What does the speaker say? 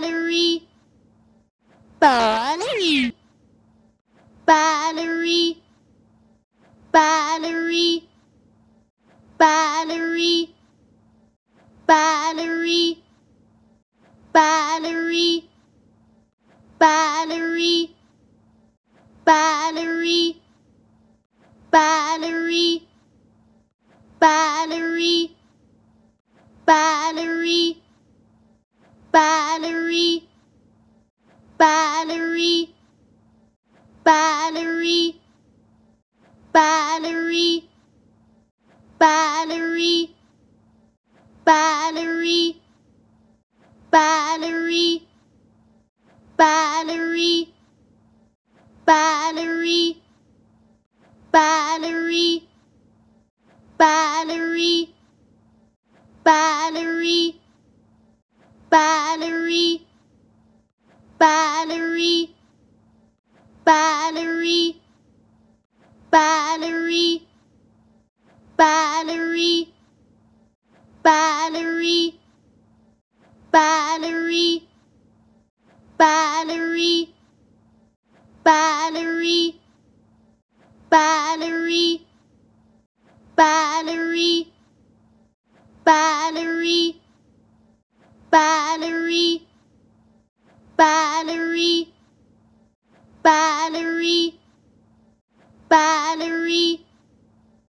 Battery. Battery. Battery. Battery. Battery. Battery. Battery. Battery. Battery. Battery. Battery. Battery battery battery battery battery battery battery battery battery battery battery battery battery battery battery battery battery battery battery battery battery battery battery battery battery battery battery battery